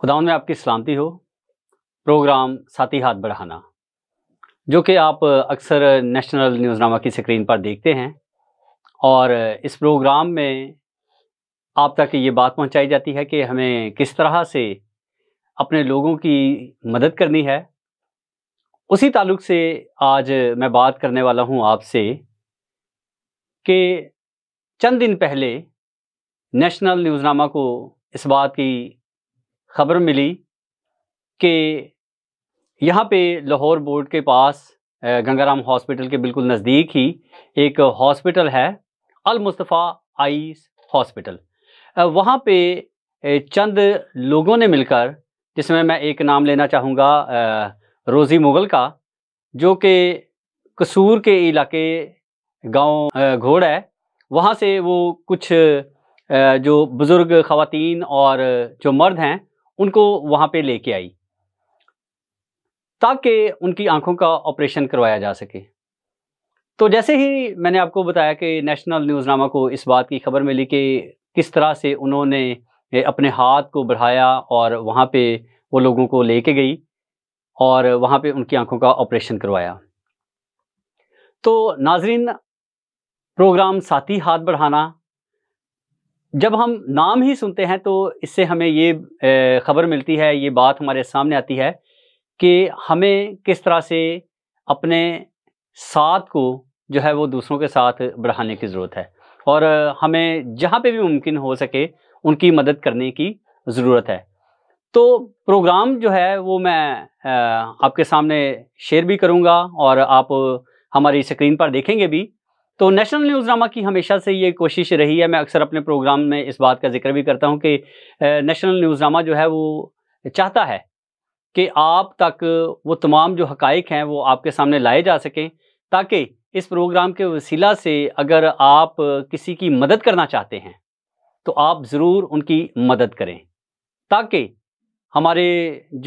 खुदाउन में आपकी सलामती हो प्रोग्राम साथी हाथ बढ़ाना जो कि आप अक्सर नेशनल न्यूज़नामा की स्क्रीन पर देखते हैं और इस प्रोग्राम में आप तक ये बात पहुंचाई जाती है कि हमें किस तरह से अपने लोगों की मदद करनी है उसी ताल्लुक से आज मैं बात करने वाला हूं आपसे कि चंद दिन पहले नेशनल न्यूज़नामा को इस बात की खबर मिली कि यहाँ पे लाहौर बोर्ड के पास गंगाराम हॉस्पिटल के बिल्कुल नज़दीक ही एक हॉस्पिटल है अल मुस्तफ़ा आईस हॉस्पिटल वहाँ पे चंद लोगों ने मिलकर जिसमें मैं एक नाम लेना चाहूँगा रोज़ी मुग़ल का जो कि कसूर के इलाके गांव घोड़ है वहाँ से वो कुछ जो बुज़ुर्ग ख़वान और जो मर्द हैं उनको वहाँ पे लेके आई ताकि उनकी आंखों का ऑपरेशन करवाया जा सके तो जैसे ही मैंने आपको बताया कि नेशनल न्यूज़नामा को इस बात की खबर मिली कि किस तरह से उन्होंने अपने हाथ को बढ़ाया और वहाँ पे वो लोगों को लेके गई और वहाँ पे उनकी आंखों का ऑपरेशन करवाया तो नाजरीन प्रोग्राम साथी हाथ बढ़ाना जब हम नाम ही सुनते हैं तो इससे हमें ये खबर मिलती है ये बात हमारे सामने आती है कि हमें किस तरह से अपने साथ को जो है वो दूसरों के साथ बढ़ाने की ज़रूरत है और हमें जहाँ पे भी मुमकिन हो सके उनकी मदद करने की ज़रूरत है तो प्रोग्राम जो है वो मैं आपके सामने शेयर भी करूँगा और आप हमारी स्क्रीन पर देखेंगे भी तो नेशनल न्यूज़ नामा की हमेशा से ये कोशिश रही है मैं अक्सर अपने प्रोग्राम में इस बात का जिक्र भी करता हूँ कि नेशनल न्यूज़ नामा जो है वो चाहता है कि आप तक वो तमाम जो हकाइक हैं वो आपके सामने लाए जा सकें ताकि इस प्रोग्राम के वसीला से अगर आप किसी की मदद करना चाहते हैं तो आप ज़रूर उनकी मदद करें ताकि हमारे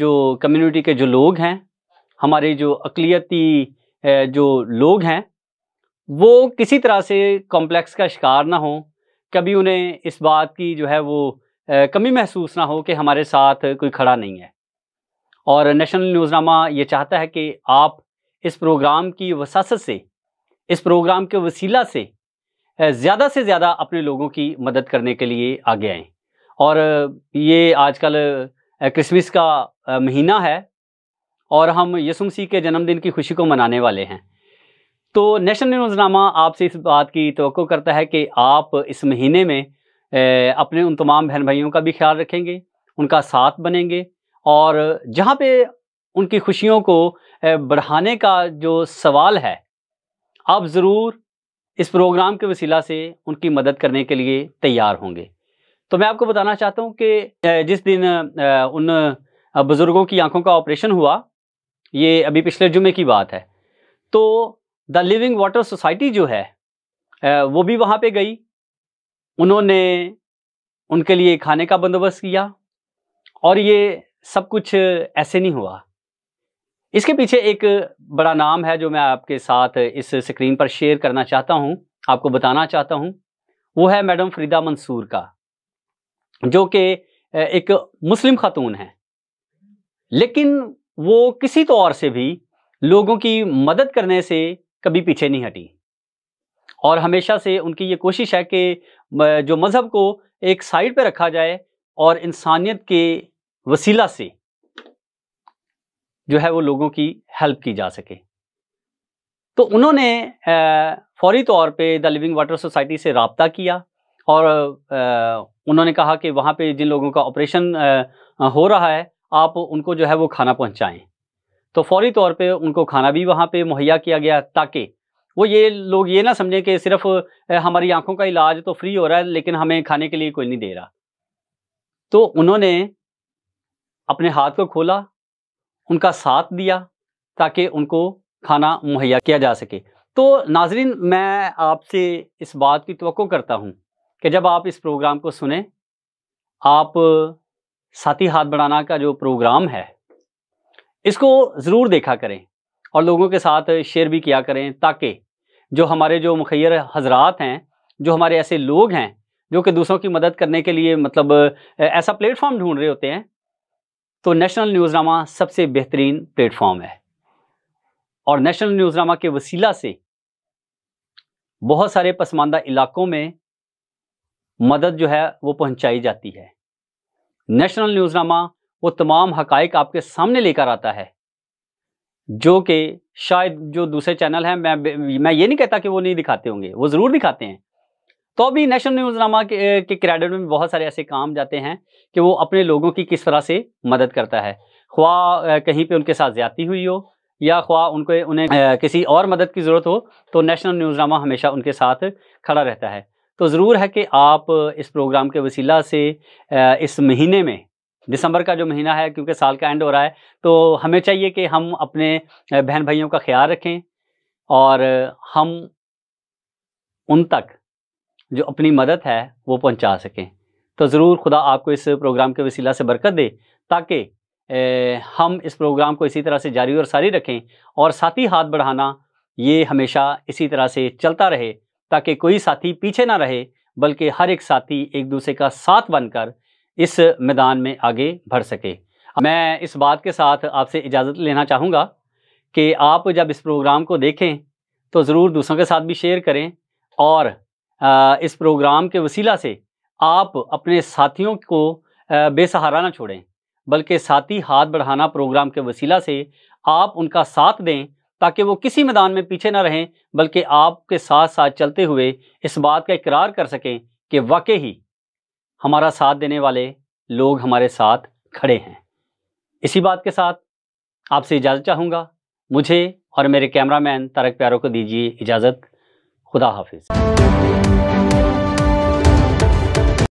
जो कम्युनिटी के जो लोग हैं हमारे जो अकलीती जो लोग हैं वो किसी तरह से कॉम्प्लेक्स का शिकार ना हो कभी उन्हें इस बात की जो है वो कमी महसूस ना हो कि हमारे साथ कोई खड़ा नहीं है और नेशनल न्यूज़नामा ये चाहता है कि आप इस प्रोग्राम की वसासत से इस प्रोग्राम के वसीला से ज़्यादा से ज़्यादा अपने लोगों की मदद करने के लिए आगे आएँ और ये आजकल क्रिसमस का महीना है और हम यसुम मसीह के जन्मदिन की खुशी को मनाने वाले हैं तो नेशनल न्यूज़नामा आपसे इस बात की तो करता है कि आप इस महीने में अपने उन तमाम बहन भाइयों का भी ख्याल रखेंगे उनका साथ बनेंगे और जहाँ पे उनकी खुशियों को बढ़ाने का जो सवाल है आप ज़रूर इस प्रोग्राम के वसीला से उनकी मदद करने के लिए तैयार होंगे तो मैं आपको बताना चाहता हूँ कि जिस दिन उन बुज़ुर्गों की आंखों का ऑपरेशन हुआ ये अभी पिछले जुमे की बात है तो द लिविंग वाटर सोसाइटी जो है वो भी वहाँ पे गई उन्होंने उनके लिए खाने का बंदोबस्त किया और ये सब कुछ ऐसे नहीं हुआ इसके पीछे एक बड़ा नाम है जो मैं आपके साथ इस स्क्रीन पर शेयर करना चाहता हूँ आपको बताना चाहता हूँ वो है मैडम फरीदा मंसूर का जो कि एक मुस्लिम खातून है लेकिन वो किसी तौर तो से भी लोगों की मदद करने से कभी पीछे नहीं हटी और हमेशा से उनकी ये कोशिश है कि जो मज़हब को एक साइड पे रखा जाए और इंसानियत के वसीला से जो है वो लोगों की हेल्प की जा सके तो उन्होंने फौरी तौर पे द लिविंग वाटर सोसाइटी से रबता किया और उन्होंने कहा कि वहाँ पे जिन लोगों का ऑपरेशन हो रहा है आप उनको जो है वो खाना पहुँचाएँ तो फौरी तौर पे उनको खाना भी वहाँ पे मुहैया किया गया ताकि वो ये लोग ये ना समझें कि सिर्फ हमारी आंखों का इलाज तो फ्री हो रहा है लेकिन हमें खाने के लिए कोई नहीं दे रहा तो उन्होंने अपने हाथ को खोला उनका साथ दिया ताकि उनको खाना मुहैया किया जा सके तो नाजरीन मैं आपसे इस बात की तो करता हूँ कि जब आप इस प्रोग्राम को सुने आप साथी हाथ बढ़ाना का जो प्रोग्राम है इसको ज़रूर देखा करें और लोगों के साथ शेयर भी किया करें ताकि जो हमारे जो मुखैर हजरात हैं जो हमारे ऐसे लोग हैं जो कि दूसरों की मदद करने के लिए मतलब ऐसा प्लेटफॉर्म ढूंढ रहे होते हैं तो नेशनल न्यूज़नामा सबसे बेहतरीन प्लेटफॉर्म है और नेशनल न्यूज़नामा के वसीला से बहुत सारे पसमानदा इलाकों में मदद जो है वो पहुंचाई जाती है नेशनल न्यूज़नामा वो तमाम हकाइक आपके सामने लेकर आता है जो कि शायद जो दूसरे चैनल हैं मैं मैं ये नहीं कहता कि वो नहीं दिखाते होंगे वो ज़रूर दिखाते हैं तो अभी नेशनल न्यूज़ के, के क्रेडिट में बहुत सारे ऐसे काम जाते हैं कि वो अपने लोगों की किस तरह से मदद करता है ख्वा कहीं पे उनके साथ ज़्यादती हुई हो या ख्वा उनको उन्हें किसी और मदद की ज़रूरत हो तो नेशनल न्यूज़ नामा हमेशा उनके साथ खड़ा रहता है तो ज़रूर है कि आप इस प्रोग्राम के वसीला से इस महीने में दिसंबर का जो महीना है क्योंकि साल का एंड हो रहा है तो हमें चाहिए कि हम अपने बहन भाइयों का ख्याल रखें और हम उन तक जो अपनी मदद है वो पहुंचा सकें तो ज़रूर खुदा आपको इस प्रोग्राम के वसीला से बरकत दे ताकि हम इस प्रोग्राम को इसी तरह से जारी और सारी रखें और साथी हाथ बढ़ाना ये हमेशा इसी तरह से चलता रहे ताकि कोई साथी पीछे ना रहे बल्कि हर एक साथी एक दूसरे का साथ बनकर इस मैदान में आगे बढ़ सके मैं इस बात के साथ आपसे इजाज़त लेना चाहूँगा कि आप जब इस प्रोग्राम को देखें तो ज़रूर दूसरों के साथ भी शेयर करें और इस प्रोग्राम के वसीला से आप अपने साथियों को बेसहारा ना छोड़ें बल्कि साथी हाथ बढ़ाना प्रोग्राम के वसीला से आप उनका साथ दें ताकि वो किसी मैदान में पीछे ना रहें बल्कि आपके साथ साथ चलते हुए इस बात का इकरार कर सकें कि वाकई ही हमारा साथ देने वाले लोग हमारे साथ खड़े हैं इसी बात के साथ आपसे इजाज़त चाहूँगा मुझे और मेरे कैमरामैन तारक प्यारों को दीजिए इजाज़त खुदा हाफिज़